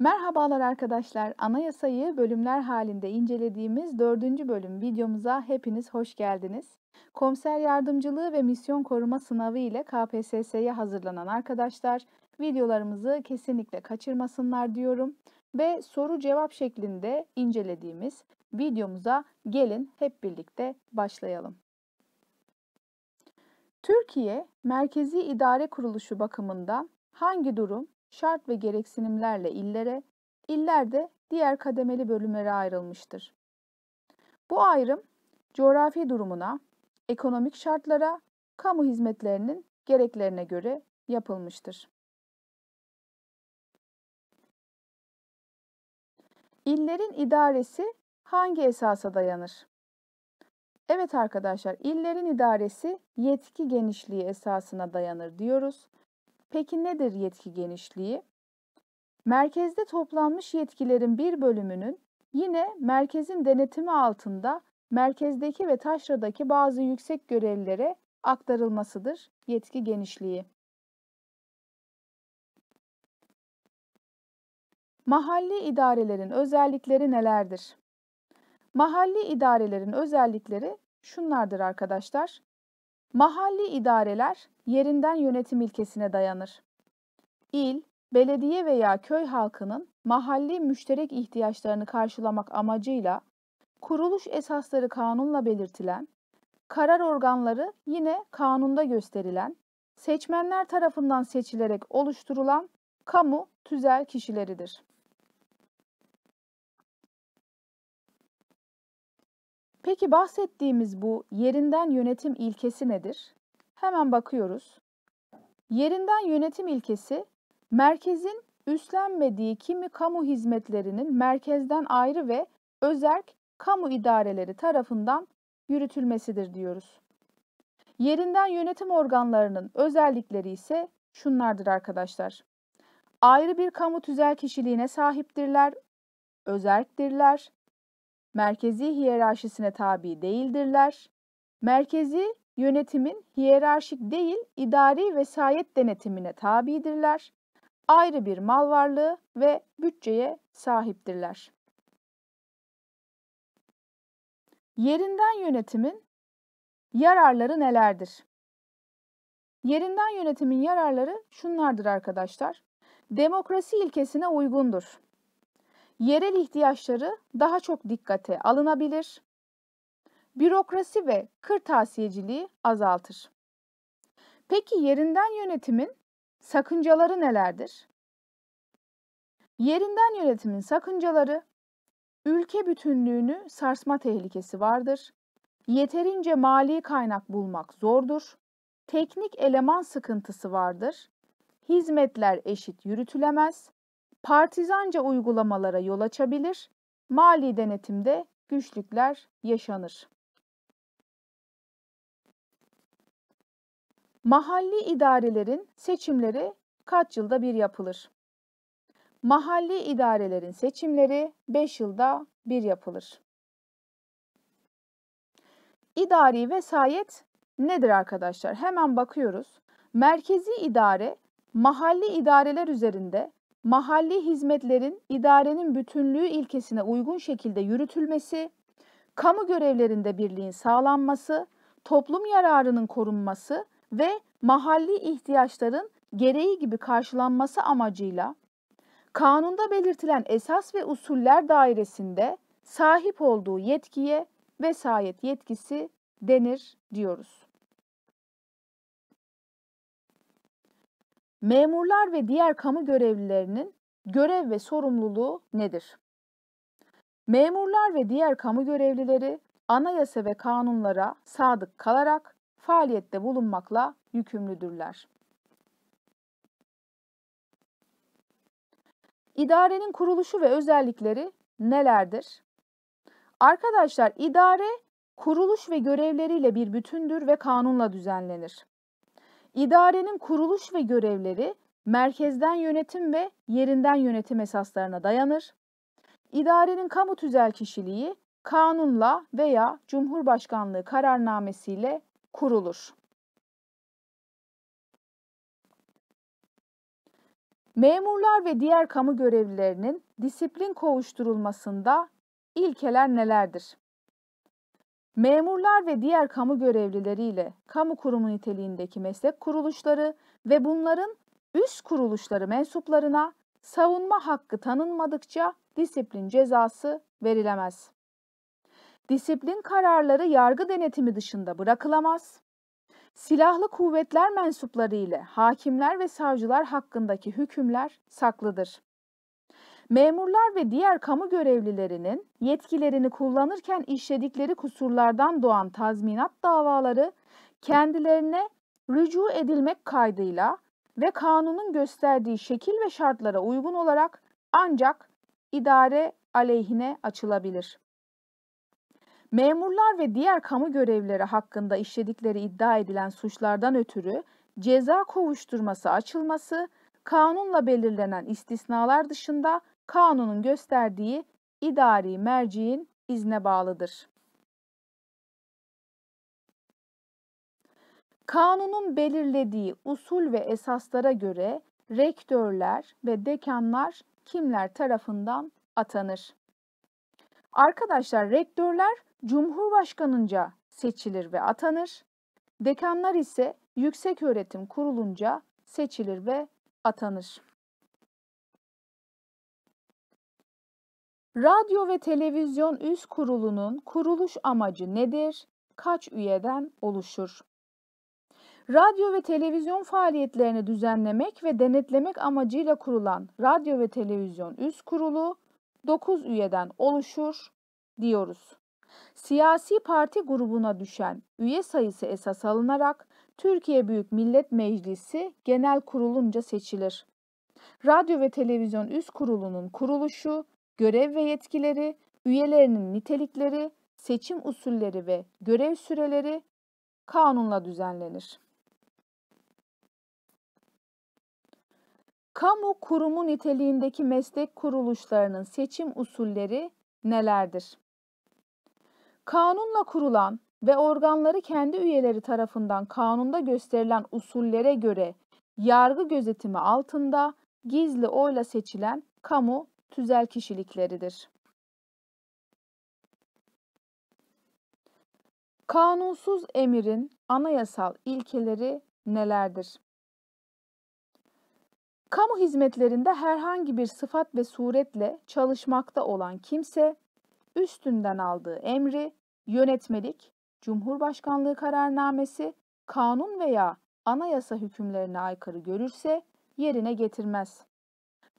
Merhabalar arkadaşlar. Anayasayı bölümler halinde incelediğimiz dördüncü bölüm videomuza hepiniz hoş geldiniz. Komiser yardımcılığı ve misyon koruma sınavı ile KPSS'ye hazırlanan arkadaşlar videolarımızı kesinlikle kaçırmasınlar diyorum ve soru cevap şeklinde incelediğimiz videomuza gelin hep birlikte başlayalım. Türkiye Merkezi İdare Kuruluşu bakımından hangi durum şart ve gereksinimlerle illere, iller de diğer kademeli bölümlere ayrılmıştır. Bu ayrım coğrafi durumuna, ekonomik şartlara, kamu hizmetlerinin gereklerine göre yapılmıştır. İllerin idaresi hangi esasa dayanır? Evet arkadaşlar, illerin idaresi yetki genişliği esasına dayanır diyoruz. Peki nedir yetki genişliği? Merkezde toplanmış yetkilerin bir bölümünün yine merkezin denetimi altında merkezdeki ve taşradaki bazı yüksek görevlilere aktarılmasıdır yetki genişliği. Mahalli idarelerin özellikleri nelerdir? Mahalli idarelerin özellikleri şunlardır arkadaşlar. Mahalli idareler yerinden yönetim ilkesine dayanır. İl, belediye veya köy halkının mahalli müşterek ihtiyaçlarını karşılamak amacıyla kuruluş esasları kanunla belirtilen, karar organları yine kanunda gösterilen, seçmenler tarafından seçilerek oluşturulan kamu tüzel kişileridir. Peki bahsettiğimiz bu yerinden yönetim ilkesi nedir? Hemen bakıyoruz. Yerinden yönetim ilkesi merkezin üstlenmediği kimi kamu hizmetlerinin merkezden ayrı ve özerk kamu idareleri tarafından yürütülmesidir diyoruz. Yerinden yönetim organlarının özellikleri ise şunlardır arkadaşlar. Ayrı bir kamu tüzel kişiliğine sahiptirler, özerktirler, merkezi hiyerarşisine tabi değildirler. Merkezi yönetimin hiyerarşik değil idari vesayet denetimine tabidirler. Ayrı bir mal varlığı ve bütçeye sahiptirler. Yerinden yönetimin yararları nelerdir? Yerinden yönetimin yararları şunlardır arkadaşlar. Demokrasi ilkesine uygundur yerel ihtiyaçları daha çok dikkate alınabilir. Bürokrasi ve kırtasiyeciliği azaltır. Peki yerinden yönetimin sakıncaları nelerdir? Yerinden yönetimin sakıncaları ülke bütünlüğünü sarsma tehlikesi vardır. Yeterince mali kaynak bulmak zordur. Teknik eleman sıkıntısı vardır. Hizmetler eşit yürütülemez partizanca uygulamalara yol açabilir, mali denetimde güçlükler yaşanır. Mahalli idarelerin seçimleri kaç yılda bir yapılır? Mahalli idarelerin seçimleri 5 yılda bir yapılır. İdari vesayet nedir arkadaşlar? Hemen bakıyoruz. Merkezi idare mahalli idareler üzerinde mahalli hizmetlerin idarenin bütünlüğü ilkesine uygun şekilde yürütülmesi, kamu görevlerinde birliğin sağlanması, toplum yararının korunması ve mahalli ihtiyaçların gereği gibi karşılanması amacıyla kanunda belirtilen esas ve usuller dairesinde sahip olduğu yetkiye vesayet yetkisi denir diyoruz. Memurlar ve diğer kamu görevlilerinin görev ve sorumluluğu nedir? Memurlar ve diğer kamu görevlileri anayasa ve kanunlara sadık kalarak faaliyette bulunmakla yükümlüdürler. İdarenin kuruluşu ve özellikleri nelerdir? Arkadaşlar idare kuruluş ve görevleriyle bir bütündür ve kanunla düzenlenir. İdarenin kuruluş ve görevleri merkezden yönetim ve yerinden yönetim esaslarına dayanır. İdarenin kamu tüzel kişiliği kanunla veya Cumhurbaşkanlığı kararnamesiyle kurulur. Memurlar ve diğer kamu görevlilerinin disiplin kovuşturulmasında ilkeler nelerdir? Memurlar ve diğer kamu görevlileriyle kamu kurumu niteliğindeki meslek kuruluşları ve bunların üst kuruluşları mensuplarına savunma hakkı tanınmadıkça disiplin cezası verilemez. Disiplin kararları yargı denetimi dışında bırakılamaz. Silahlı kuvvetler mensupları ile hakimler ve savcılar hakkındaki hükümler saklıdır. Memurlar ve diğer kamu görevlilerinin yetkilerini kullanırken işledikleri kusurlardan doğan tazminat davaları kendilerine rücu edilmek kaydıyla ve kanunun gösterdiği şekil ve şartlara uygun olarak ancak idare aleyhine açılabilir. Memurlar ve diğer kamu görevlileri hakkında işledikleri iddia edilen suçlardan ötürü ceza kovuşturması açılması, kanunla belirlenen istisnalar dışında kanunun gösterdiği idari merciğin izne bağlıdır. Kanunun belirlediği usul ve esaslara göre rektörler ve dekanlar kimler tarafından atanır? Arkadaşlar rektörler Cumhurbaşkanınca seçilir ve atanır. Dekanlar ise Yüksek Öğretim Kurulunca seçilir ve atanır. Radyo ve Televizyon Üst Kurulu'nun kuruluş amacı nedir? Kaç üyeden oluşur? Radyo ve televizyon faaliyetlerini düzenlemek ve denetlemek amacıyla kurulan Radyo ve Televizyon Üst Kurulu 9 üyeden oluşur diyoruz. Siyasi parti grubuna düşen üye sayısı esas alınarak Türkiye Büyük Millet Meclisi Genel Kurulunca seçilir. Radyo ve Televizyon Üst Kurulu'nun kuruluşu görev ve yetkileri, üyelerinin nitelikleri, seçim usulleri ve görev süreleri kanunla düzenlenir. Kamu kurumu niteliğindeki meslek kuruluşlarının seçim usulleri nelerdir? Kanunla kurulan ve organları kendi üyeleri tarafından kanunda gösterilen usullere göre yargı gözetimi altında gizli oyla seçilen kamu tüzel kişilikleridir. Kanunsuz emirin anayasal ilkeleri nelerdir? Kamu hizmetlerinde herhangi bir sıfat ve suretle çalışmakta olan kimse üstünden aldığı emri yönetmelik, Cumhurbaşkanlığı kararnamesi, kanun veya anayasa hükümlerine aykırı görürse yerine getirmez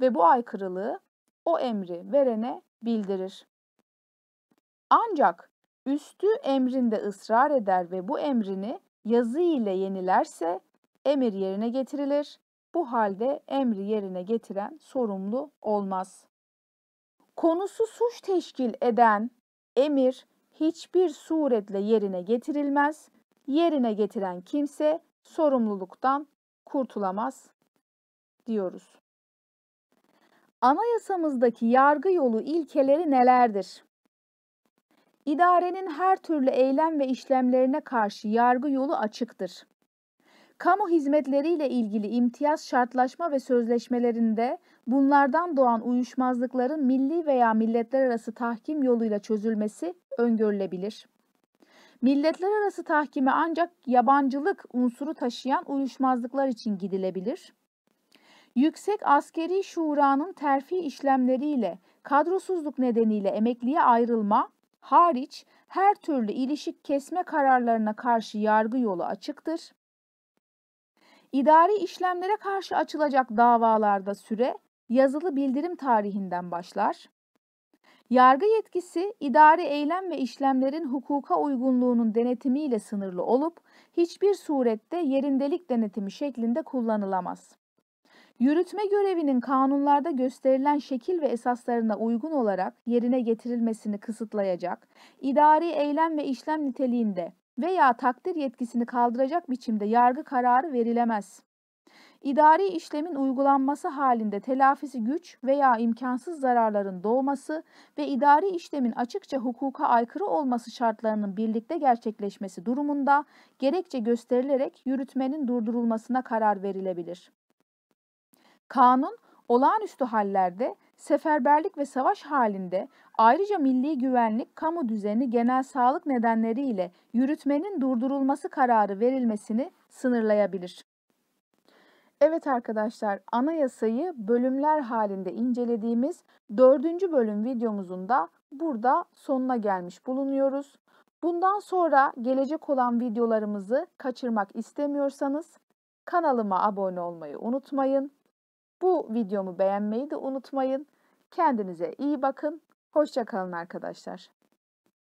ve bu aykırılığı o emri verene bildirir. Ancak üstü emrinde ısrar eder ve bu emrini yazı ile yenilerse emir yerine getirilir. Bu halde emri yerine getiren sorumlu olmaz. Konusu suç teşkil eden emir hiçbir suretle yerine getirilmez. Yerine getiren kimse sorumluluktan kurtulamaz diyoruz. Anayasamızdaki yargı yolu ilkeleri nelerdir? İdarenin her türlü eylem ve işlemlerine karşı yargı yolu açıktır. Kamu hizmetleriyle ilgili imtiyaz şartlaşma ve sözleşmelerinde bunlardan doğan uyuşmazlıkların milli veya milletler arası tahkim yoluyla çözülmesi öngörülebilir. Milletler arası tahkime ancak yabancılık unsuru taşıyan uyuşmazlıklar için gidilebilir. Yüksek Askeri Şura'nın terfi işlemleriyle kadrosuzluk nedeniyle emekliye ayrılma hariç her türlü ilişik kesme kararlarına karşı yargı yolu açıktır. İdari işlemlere karşı açılacak davalarda süre yazılı bildirim tarihinden başlar. Yargı yetkisi idari eylem ve işlemlerin hukuka uygunluğunun denetimiyle sınırlı olup hiçbir surette yerindelik denetimi şeklinde kullanılamaz. Yürütme görevinin kanunlarda gösterilen şekil ve esaslarına uygun olarak yerine getirilmesini kısıtlayacak, idari eylem ve işlem niteliğinde veya takdir yetkisini kaldıracak biçimde yargı kararı verilemez. İdari işlemin uygulanması halinde telafisi güç veya imkansız zararların doğması ve idari işlemin açıkça hukuka aykırı olması şartlarının birlikte gerçekleşmesi durumunda gerekçe gösterilerek yürütmenin durdurulmasına karar verilebilir. Kanun, olağanüstü hallerde, seferberlik ve savaş halinde ayrıca milli güvenlik, kamu düzeni, genel sağlık nedenleriyle yürütmenin durdurulması kararı verilmesini sınırlayabilir. Evet arkadaşlar, anayasayı bölümler halinde incelediğimiz 4. bölüm videomuzun da burada sonuna gelmiş bulunuyoruz. Bundan sonra gelecek olan videolarımızı kaçırmak istemiyorsanız kanalıma abone olmayı unutmayın. Bu videomu beğenmeyi de unutmayın. Kendinize iyi bakın. Hoşçakalın arkadaşlar.